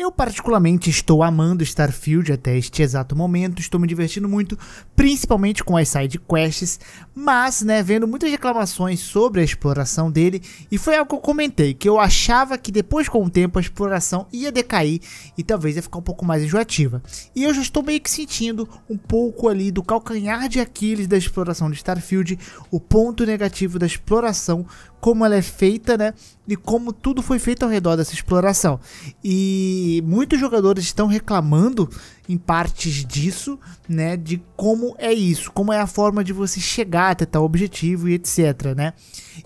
Eu particularmente estou amando Starfield até este exato momento, estou me divertindo muito, principalmente com as side quests, mas, né, vendo muitas reclamações sobre a exploração dele, e foi algo que eu comentei, que eu achava que depois com o tempo a exploração ia decair e talvez ia ficar um pouco mais enjoativa. E eu já estou meio que sentindo um pouco ali do calcanhar de Aquiles da exploração de Starfield, o ponto negativo da exploração como ela é feita, né? E como tudo foi feito ao redor dessa exploração. E muitos jogadores estão reclamando em partes disso, né, de como é isso, como é a forma de você chegar até tal objetivo e etc, né?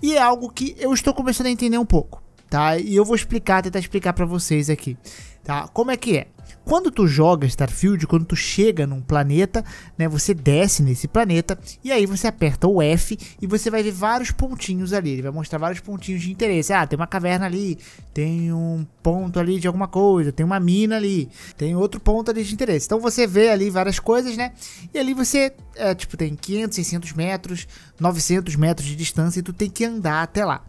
E é algo que eu estou começando a entender um pouco tá? E eu vou explicar, tentar explicar para vocês aqui, tá? Como é que é? Quando tu joga Starfield, quando tu chega num planeta, né, você desce nesse planeta e aí você aperta o F e você vai ver vários pontinhos ali, ele vai mostrar vários pontinhos de interesse. Ah, tem uma caverna ali, tem um ponto ali de alguma coisa, tem uma mina ali, tem outro ponto ali de interesse. Então você vê ali várias coisas, né? E ali você, é, tipo, tem 500, 600 metros, 900 metros de distância e tu tem que andar até lá.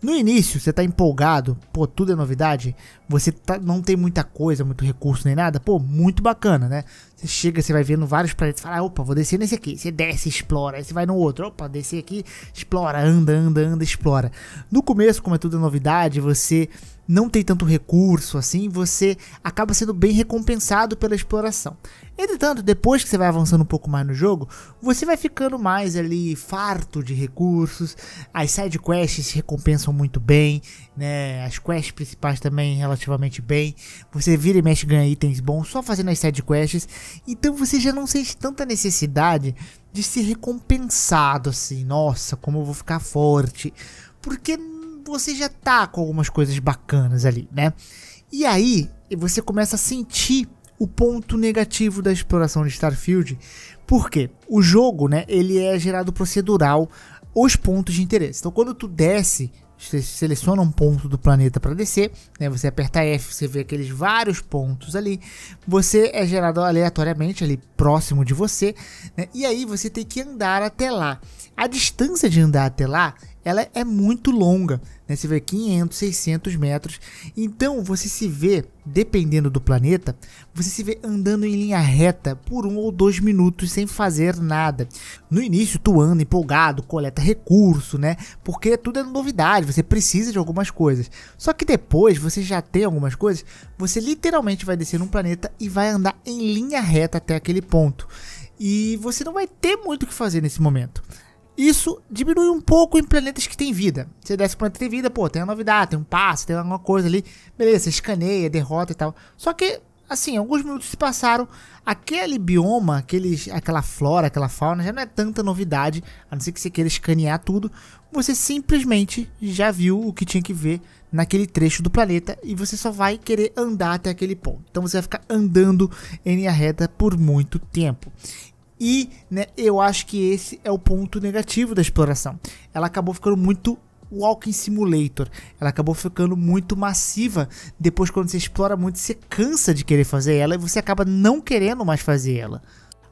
No início, você tá empolgado, pô, tudo é novidade, você tá, não tem muita coisa, muito recurso nem nada, pô, muito bacana, né? Você chega, você vai vendo vários planetas, fala, ah, opa, vou descer nesse aqui. Você desce, explora. Aí você vai no outro, opa, descer aqui, explora, anda, anda, anda, explora. No começo, como é tudo novidade, você não tem tanto recurso assim, você acaba sendo bem recompensado pela exploração. Entretanto, depois que você vai avançando um pouco mais no jogo, você vai ficando mais ali farto de recursos, as side quests se recompensam muito bem, né? As quests principais também relativamente bem. Você vira e mexe ganha itens bons só fazendo as side quests então você já não sente tanta necessidade de ser recompensado assim, nossa, como eu vou ficar forte. Porque você já tá com algumas coisas bacanas ali, né? E aí você começa a sentir o ponto negativo da exploração de Starfield, porque o jogo, né, ele é gerado procedural os pontos de interesse. Então quando tu desce você seleciona um ponto do planeta para descer, né? Você aperta F, você vê aqueles vários pontos ali. Você é gerado aleatoriamente ali próximo de você, né? E aí você tem que andar até lá. A distância de andar até lá ela é muito longa, né? Você vê 500, 600 metros. Então você se vê, dependendo do planeta, você se vê andando em linha reta por um ou dois minutos sem fazer nada. No início tu anda empolgado, coleta recurso, né? Porque tudo é novidade, você precisa de algumas coisas. Só que depois você já tem algumas coisas, você literalmente vai descer num planeta e vai andar em linha reta até aquele ponto. E você não vai ter muito o que fazer nesse momento. Isso diminui um pouco em planetas que têm vida. Se desse planeta tem vida, pô, tem uma novidade, tem um passo, tem alguma coisa ali. Beleza, escaneia, derrota e tal. Só que, assim, alguns minutos se passaram, aquele bioma, aqueles, aquela flora, aquela fauna, já não é tanta novidade, a não ser que você queira escanear tudo. Você simplesmente já viu o que tinha que ver naquele trecho do planeta e você só vai querer andar até aquele ponto. Então você vai ficar andando em linha reta por muito tempo. E né, eu acho que esse é o ponto negativo da exploração. Ela acabou ficando muito Walking Simulator. Ela acabou ficando muito massiva. Depois, quando você explora muito, você cansa de querer fazer ela e você acaba não querendo mais fazer ela.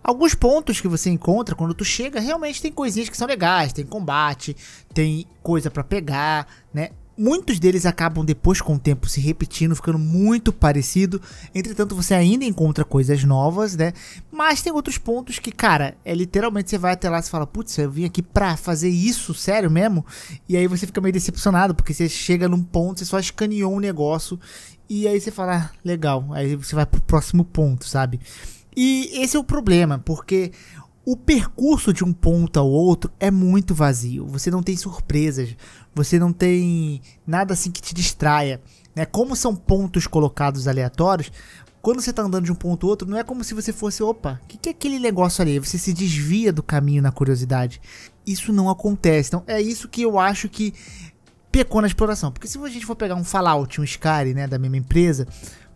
Alguns pontos que você encontra quando tu chega, realmente tem coisinhas que são legais, tem combate, tem coisa para pegar, né? Muitos deles acabam depois com o tempo se repetindo, ficando muito parecido. Entretanto, você ainda encontra coisas novas, né? Mas tem outros pontos que, cara, é literalmente você vai até lá e fala: "Putz, eu vim aqui pra fazer isso, sério mesmo?" E aí você fica meio decepcionado, porque você chega num ponto, você só escaneou um negócio e aí você fala: ah, "Legal". Aí você vai pro próximo ponto, sabe? E esse é o problema, porque o percurso de um ponto ao outro é muito vazio. Você não tem surpresas, você não tem nada assim que te distraia. Né? Como são pontos colocados aleatórios, quando você está andando de um ponto ao outro, não é como se você fosse, opa, o que, que é aquele negócio ali? Você se desvia do caminho na curiosidade. Isso não acontece. Então, é isso que eu acho que pecou na exploração. Porque se a gente for pegar um Fallout, um Skyrim, né, da mesma empresa,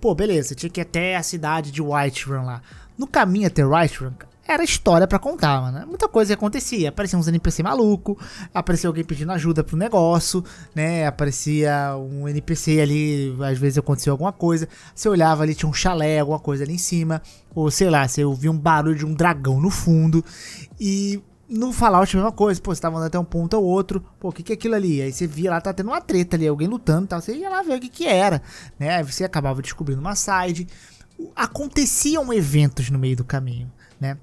pô, beleza, tinha que ir até a cidade de Whiterun lá. No caminho até Whiterun, era história para contar, mano. Muita coisa acontecia. Aparecia uns NPC maluco, aparecia alguém pedindo ajuda pro negócio, né? Aparecia um NPC ali, às vezes aconteceu alguma coisa. Você olhava ali, tinha um chalé, alguma coisa ali em cima. Ou sei lá, você ouvia um barulho de um dragão no fundo. E no Fallout a mesma coisa, pô, você tava andando até um ponto ou outro, pô, o que que é aquilo ali? Aí você via lá, tá tendo uma treta ali, alguém lutando e tal, você ia lá ver o que que era, né? Aí você acabava descobrindo uma side. Aconteciam eventos no meio do caminho né?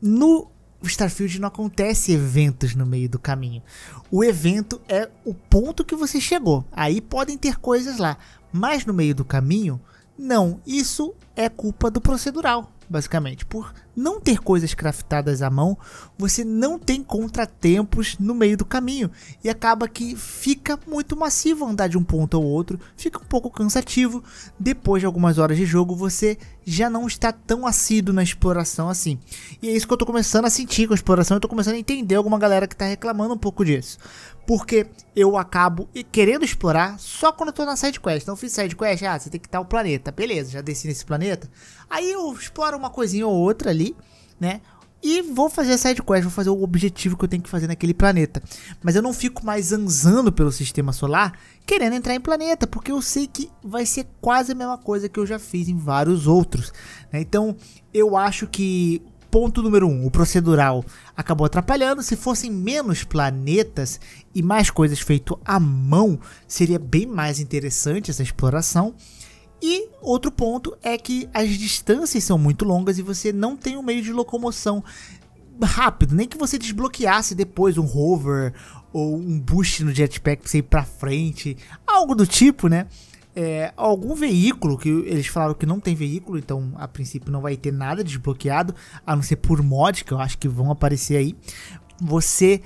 No Starfield não acontece eventos no meio do caminho. O evento é o ponto que você chegou. Aí podem ter coisas lá, mas no meio do caminho, não. Isso é culpa do procedural basicamente. Por não ter coisas craftadas à mão, você não tem contratempos no meio do caminho e acaba que fica muito massivo andar de um ponto ao outro, fica um pouco cansativo. Depois de algumas horas de jogo, você já não está tão assíduo na exploração assim. E é isso que eu estou começando a sentir com a exploração, eu estou começando a entender alguma galera que está reclamando um pouco disso porque eu acabo querendo explorar só quando eu tô na side quest. Então eu fiz side quest, ah, você tem que estar o planeta, beleza, já desci nesse planeta. Aí eu exploro uma coisinha ou outra ali, né? E vou fazer a side quest, vou fazer o objetivo que eu tenho que fazer naquele planeta. Mas eu não fico mais zanzando pelo sistema solar querendo entrar em planeta, porque eu sei que vai ser quase a mesma coisa que eu já fiz em vários outros. Né? Então eu acho que Ponto número Um, o procedural acabou atrapalhando. Se fossem menos planetas e mais coisas feito à mão, seria bem mais interessante essa exploração. E outro ponto é que as distâncias são muito longas e você não tem um meio de locomoção rápido, nem que você desbloqueasse depois um hover ou um boost no jetpack pra você ir pra frente, algo do tipo, né? é, algum veículo, que eles falaram que não tem veículo, então a princípio não vai ter nada desbloqueado, a não ser por mod, que eu acho que vão aparecer aí. Você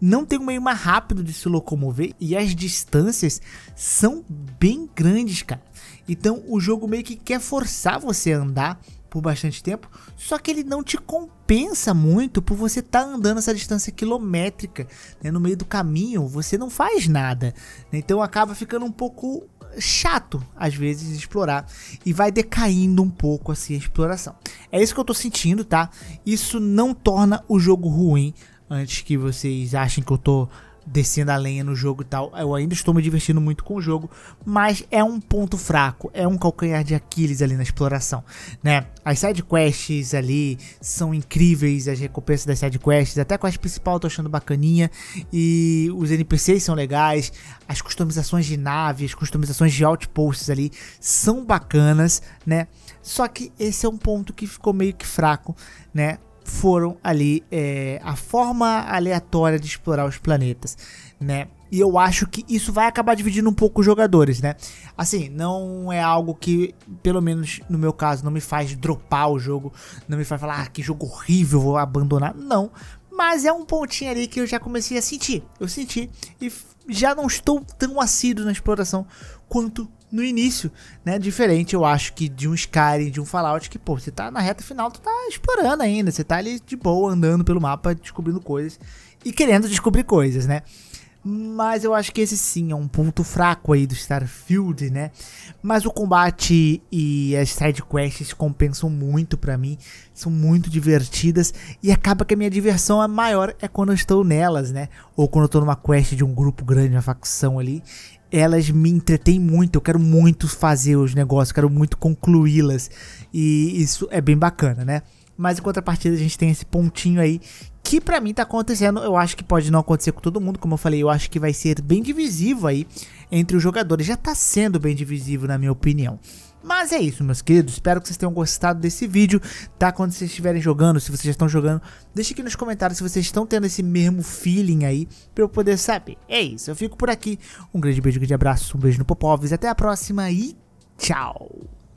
não tem um meio mais rápido de se locomover e as distâncias são bem grandes, cara. Então o jogo meio que quer forçar você a andar por bastante tempo, só que ele não te compensa muito por você estar tá andando essa distância quilométrica, né? no meio do caminho você não faz nada, né? então acaba ficando um pouco chato às vezes explorar e vai decaindo um pouco assim a exploração. É isso que eu tô sentindo, tá? Isso não torna o jogo ruim antes que vocês achem que eu tô descendo a lenha no jogo e tal. Eu ainda estou me divertindo muito com o jogo, mas é um ponto fraco, é um calcanhar de Aquiles ali na exploração, né? As side quests ali são incríveis, as recompensas das side quests, até a principal eu tô achando bacaninha e os NPCs são legais, as customizações de naves, customizações de outposts ali são bacanas, né? Só que esse é um ponto que ficou meio que fraco, né? foram ali é, a forma aleatória de explorar os planetas, né? E eu acho que isso vai acabar dividindo um pouco os jogadores, né? Assim, não é algo que, pelo menos no meu caso, não me faz dropar o jogo, não me faz falar, ah, que jogo horrível, vou abandonar. Não. Mas é um pontinho ali que eu já comecei a sentir. Eu senti e já não estou tão assíduo na exploração quanto no início, né? Diferente, eu acho, que de um Skyrim, de um Fallout, que, pô, você tá na reta final, tu tá explorando ainda, você tá ali de boa, andando pelo mapa, descobrindo coisas e querendo descobrir coisas, né? Mas eu acho que esse sim é um ponto fraco aí do Starfield, né? Mas o combate e as side quests compensam muito para mim, são muito divertidas e acaba que a minha diversão é maior é quando eu estou nelas, né? Ou quando eu tô numa quest de um grupo grande, uma facção ali, elas me entretêm muito, eu quero muito fazer os negócios, quero muito concluí-las. E isso é bem bacana, né? Mas em contrapartida, a gente tem esse pontinho aí que para mim tá acontecendo. Eu acho que pode não acontecer com todo mundo, como eu falei, eu acho que vai ser bem divisivo aí entre os jogadores. Já tá sendo bem divisivo, na minha opinião. Mas é isso, meus queridos. Espero que vocês tenham gostado desse vídeo, tá? Quando vocês estiverem jogando, se vocês já estão jogando, deixe aqui nos comentários se vocês estão tendo esse mesmo feeling aí, pra eu poder saber. É isso, eu fico por aqui. Um grande beijo, um grande abraço, um beijo no Popovs, até a próxima e tchau!